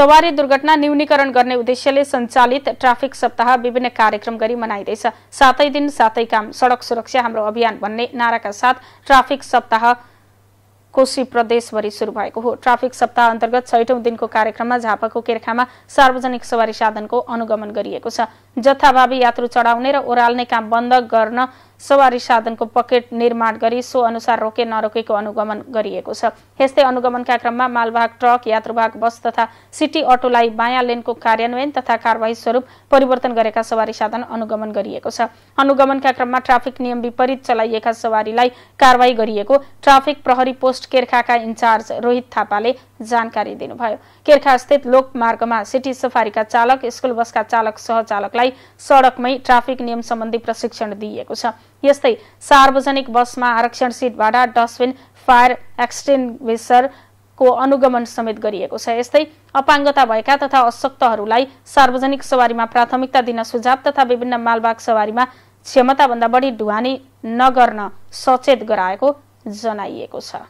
सवारी दुर्घटना न्यूनीकरण गर्ने उद्देश्यले सञ्चालित ट्राफिक सप्ताह विभिन्न कार्यक्रम गरी मनाइँदैछ सातै दिन सातै काम सडक सुरक्षा हाम्रो अभियान भन्ने नाराका साथ ट्राफिक सप्ताह कोशी प्रदेशभरि सुरु भएको हो ट्राफिक सप्ताह अन्तर्गत छैटौं दिनको कार्यक्रममा झापाको केर्खामा सार्वजनिक सवारी साधनको अनुगमन गरिएको छ जथाभावी यात्रु चढाउने र ओह्राल्ने काम बन्द गर्न सवारी साधनको पकेट निर्माण गरी सो अनुसार रोके नरोकेको अनुगमन गरिएको छ यस्तै अनुगमनका क्रममा मालवाहक ट्रक यात्रुवाहक बस तथा सिटी अटोलाई बायाँ लेनको कार्यान्वयन तथा कारवाही स्वरूप परिवर्तन गरेका सवारी साधन अनुगमन गरिएको छ अनुगमनका क्रममा ट्राफिक नियम विपरीत चलाइएका सवारीलाई कारवाही गरिएको ट्राफिक प्रहरी पोस्ट केर्खाका इन्चार्ज रोहित थापाले जानकारी दिनुभयो केर्खा स्थित लोकमार्गमा सिटी सफारीका चालक स्कुल बसका चालक सहचालकलाई सडकमै ट्राफिक नियम सम्बन्धी प्रशिक्षण दिइएको छ यस्तै सार्वजनिक बसमा आरक्षण सिटबाट डस्टबिन फायर को अनुगमन समेत गरिएको छ यस्तै अपाङ्गता भएका तथा अशक्तहरूलाई सार्वजनिक सवारीमा प्राथमिकता दिन सुझाव तथा विभिन्न मालबाग सवारीमा क्षमताभन्दा बढी ढुवानी नगर्न सचेत गराएको जनाइएको छ